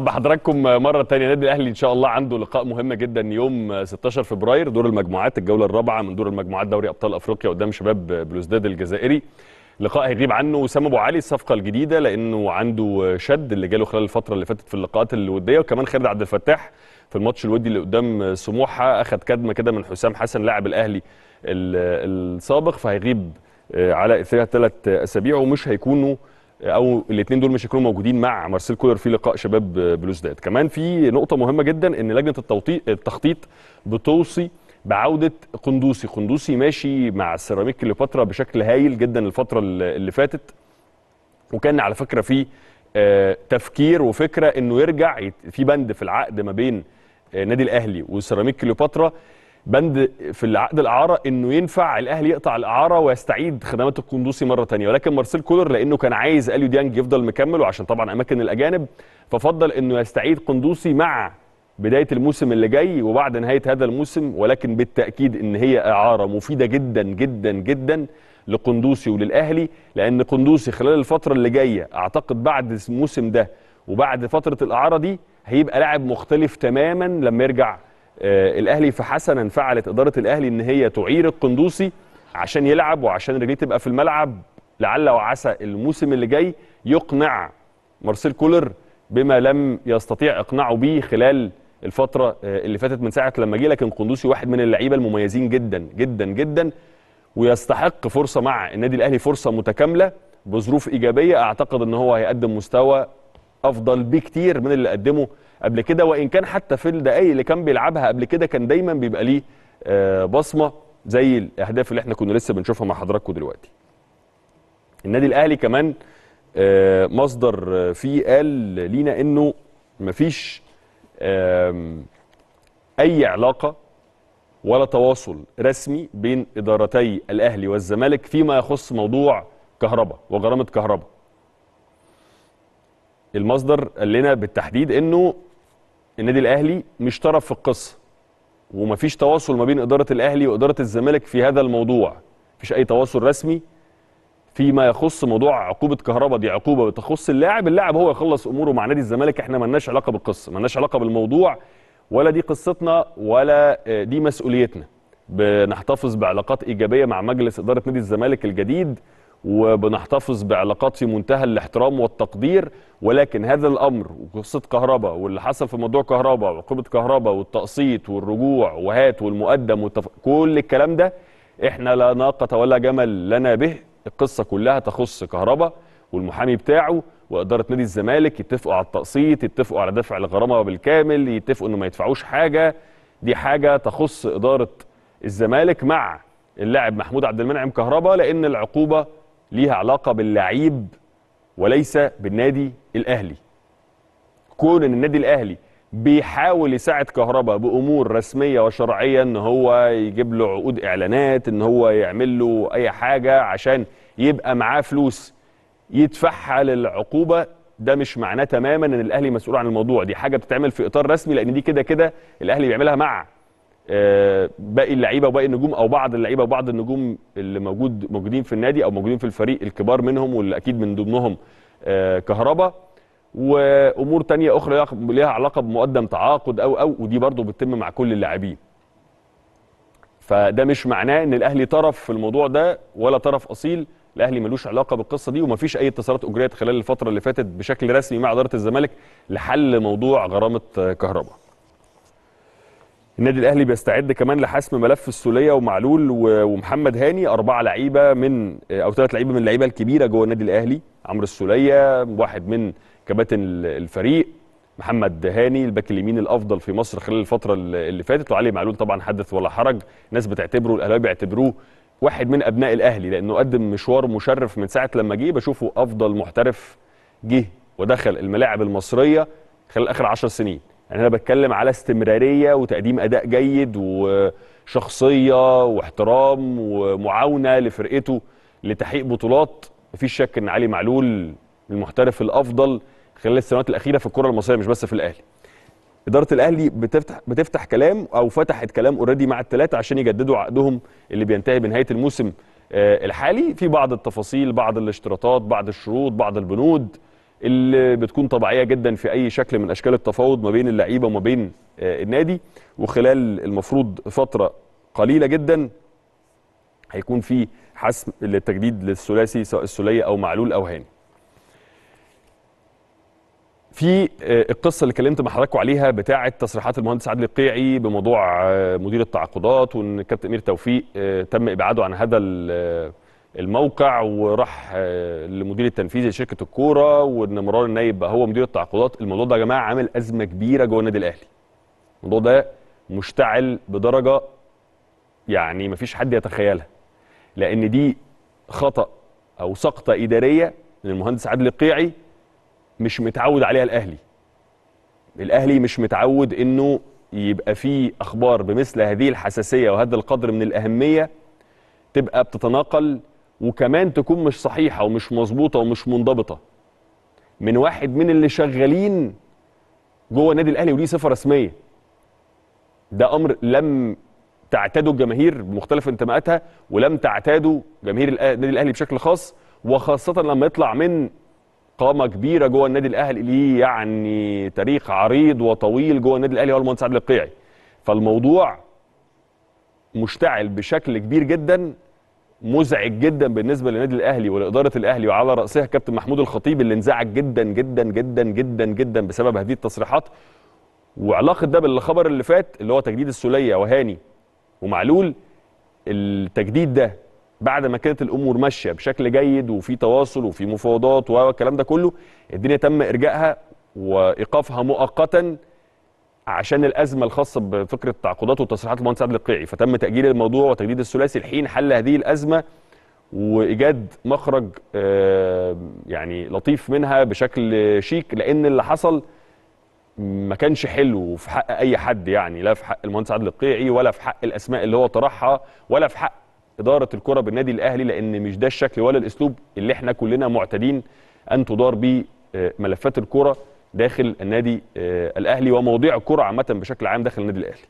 بحضراتكم مرة تانية النادي الأهلي إن شاء الله عنده لقاء مهم جدا يوم 16 فبراير دور المجموعات الجولة الرابعة من دور المجموعات دوري أبطال أفريقيا قدام شباب بلوزداد الجزائري لقاء هيغيب عنه أسامة أبو علي الصفقة الجديدة لأنه عنده شد اللي جاله خلال الفترة اللي فاتت في اللقاءات الودية وكمان خالد عبد الفتاح في الماتش الودي اللي قدام سموحة أخد كدمة كده من حسام حسن لاعب الأهلي السابق فهيغيب على إثرها ثلاث أسابيع ومش هيكونوا او الاثنين دول مش هيكونوا موجودين مع مارسيل كولر في لقاء شباب بلوزداد كمان في نقطه مهمه جدا ان لجنه التوطيق التخطيط بتوصي بعوده قندوسي قندوسي ماشي مع سيراميك كليوباترا بشكل هايل جدا الفتره اللي فاتت وكان على فكره في آه، تفكير وفكره انه يرجع في بند في العقد ما بين آه، نادي الاهلي وسيراميك كليوباترا بند في العقد الاعاره انه ينفع الاهلي يقطع الاعاره ويستعيد خدمات القندوسي مره ثانيه ولكن مارسيل كولر لانه كان عايز اليو ديانج يفضل مكمل وعشان طبعا اماكن الاجانب ففضل انه يستعيد قندوسي مع بدايه الموسم اللي جاي وبعد نهايه هذا الموسم ولكن بالتاكيد ان هي اعاره مفيده جدا جدا جدا لقندوسي وللاهلي لان قندوسي خلال الفتره اللي جايه اعتقد بعد الموسم ده وبعد فتره الاعاره دي هيبقى لاعب مختلف تماما لما يرجع آه، الاهلي فحسنا فعلت اداره الاهلي ان هي تعير القندوسي عشان يلعب وعشان رجليه تبقى في الملعب لعل وعسى الموسم اللي جاي يقنع مارسيل كولر بما لم يستطيع اقناعه به خلال الفتره آه، اللي فاتت من ساعه لما جه لكن قندوسي واحد من اللعيبه المميزين جدا جدا جدا ويستحق فرصه مع النادي الاهلي فرصه متكامله بظروف ايجابيه اعتقد ان هو هيقدم مستوى افضل بكتير من اللي قدمه قبل كده وان كان حتى في الدقائق اللي كان بيلعبها قبل كده كان دايما بيبقى ليه آه، بصمه زي الاهداف اللي احنا كنا لسه بنشوفها مع حضراتكم دلوقتي. النادي الاهلي كمان آه، مصدر فيه قال لينا انه مفيش اي علاقه ولا تواصل رسمي بين ادارتي الاهلي والزمالك فيما يخص موضوع كهرباء وغرامه كهرباء. المصدر قال لنا بالتحديد انه النادي الاهلي مش طرف في القصه ومفيش تواصل ما بين اداره الاهلي واداره الزمالك في هذا الموضوع مفيش اي تواصل رسمي فيما يخص موضوع عقوبه كهربا دي عقوبه بتخص اللاعب اللاعب هو يخلص اموره مع نادي الزمالك احنا ملناش علاقه بالقصه ملناش علاقه بالموضوع ولا دي قصتنا ولا آه، دي مسؤوليتنا بنحتفظ بعلاقات ايجابيه مع مجلس اداره نادي الزمالك الجديد وبنحتفظ بعلاقات في منتهى الاحترام والتقدير ولكن هذا الامر وقصه كهرباء واللي حصل في موضوع كهرباء وعقوبه كهرباء والتقسيط والرجوع وهات والمقدم والتف... كل الكلام ده احنا لا ناقه ولا جمل لنا به القصه كلها تخص كهرباء والمحامي بتاعه واداره نادي الزمالك يتفقوا على التقسيط يتفقوا على دفع الغرامه بالكامل يتفقوا انه ما يدفعوش حاجه دي حاجه تخص اداره الزمالك مع اللاعب محمود عبد المنعم كهربا لان العقوبه ليها علاقه باللعيب وليس بالنادي الاهلي كون ان النادي الاهلي بيحاول يساعد كهربا بامور رسميه وشرعيه ان هو يجيب له عقود اعلانات ان هو يعمل له اي حاجه عشان يبقى معاه فلوس يدفعها للعقوبه ده مش معناه تماما ان الاهلي مسؤول عن الموضوع دي حاجه بتتعمل في اطار رسمي لان دي كده كده الاهلي بيعملها مع آه، باقي اللعيبه وباقي النجوم او بعض اللعيبه وبعض النجوم اللي موجود موجودين في النادي او موجودين في الفريق الكبار منهم واللي اكيد من ضمنهم آه، كهربا وامور تانية اخرى ليها علاقه بمقدم تعاقد او او ودي برضو بتتم مع كل اللاعبين فده مش معناه ان الاهلي طرف في الموضوع ده ولا طرف اصيل الاهلي ملوش علاقه بالقصه دي ومفيش اي اتصالات اجريت خلال الفتره اللي فاتت بشكل رسمي مع اداره الزمالك لحل موضوع غرامه آه، كهرباء النادي الاهلي بيستعد كمان لحسم ملف السوليه ومعلول ومحمد هاني اربعه لعيبه من او ثلاث لعيبه من اللعيبه الكبيره جوه النادي الاهلي عمرو السوليه واحد من كباتن الفريق محمد هاني الباك اليمين الافضل في مصر خلال الفتره اللي فاتت وعلي معلول طبعا حدث ولا حرج الناس بتعتبره الاهلي بيعتبروه واحد من ابناء الاهلي لانه قدم مشوار مشرف من ساعه لما جه بشوفه افضل محترف جه ودخل الملاعب المصريه خلال اخر 10 سنين يعني انا بتكلم على استمراريه وتقديم اداء جيد وشخصيه واحترام ومعاونه لفرقته لتحقيق بطولات مفيش شك ان علي معلول المحترف الافضل خلال السنوات الاخيره في الكره المصريه مش بس في الاهلي اداره الاهلي بتفتح بتفتح كلام او فتحت كلام اوريدي مع الثلاثه عشان يجددوا عقدهم اللي بينتهي بنهايه الموسم آه، الحالي في بعض التفاصيل بعض الاشتراطات بعض الشروط بعض البنود اللي بتكون طبيعيه جدا في اي شكل من اشكال التفاوض ما بين اللعيبه وما بين آه، النادي وخلال المفروض فتره قليله جدا هيكون في حسم للتجديد للثلاثي سواء السوليه او معلول او هاني. في آه، القصه اللي كلمت مع حضراتكم عليها بتاعه تصريحات المهندس عادل القيعي بموضوع آه، مدير التعاقدات وان الكابتن امير توفيق تم ابعاده عن هذا الموقع وراح للمدير آه، التنفيذي لشركه الكوره وان مرار النايب بقى هو مدير التعاقدات الموضوع ده يا جماعه عامل ازمه كبيره جوه النادي الاهلي الموضوع ده مشتعل بدرجه يعني مفيش حد يتخيلها لان دي خطا او سقطه اداريه من المهندس عادل القيعي مش متعود عليها الاهلي الاهلي مش متعود انه يبقى فيه اخبار بمثل هذه الحساسيه وهذا القدر من الاهميه تبقى بتتناقل وكمان تكون مش صحيحه ومش مظبوطه ومش منضبطه من واحد من اللي شغالين جوه النادي الاهلي وليه صفه رسميه ده امر لم تعتاده الجماهير بمختلف انتماءاتها ولم تعتاده جماهير النادي الاهلي بشكل خاص وخاصه لما يطلع من قامه كبيره جوه النادي الاهلي ليه يعني تاريخ عريض وطويل جوه النادي الاهلي هو المهندس عبد القيعي فالموضوع مشتعل بشكل كبير جدا مزعج جدا بالنسبه للنادي الاهلي ولاداره الاهلي وعلى راسها كابتن محمود الخطيب اللي انزعج جدا جدا جدا جدا جدا بسبب هذه التصريحات وعلاقه ده بالخبر اللي فات اللي هو تجديد السوليه وهاني ومعلول التجديد ده بعد ما كانت الامور ماشيه بشكل جيد وفي تواصل وفي مفاوضات والكلام ده كله الدنيا تم ارجائها وايقافها مؤقتا عشان الازمه الخاصه بفكره تعاقدات وتصريحات المهندس عبد القيعي فتم تاجيل الموضوع وتجديد الثلاثي لحين حل هذه الازمه وايجاد مخرج آه، يعني لطيف منها بشكل شيك لان اللي حصل ما كانش حلو في حق اي حد يعني لا في حق المهندس عادل القيعي ولا في حق الاسماء اللي هو طرحها ولا في حق اداره الكره بالنادي الاهلي لان مش ده الشكل ولا الاسلوب اللي احنا كلنا معتادين ان تدار بيه آه، ملفات الكره داخل النادي آه، الاهلي ومواضيع الكره عامه بشكل عام داخل النادي الاهلي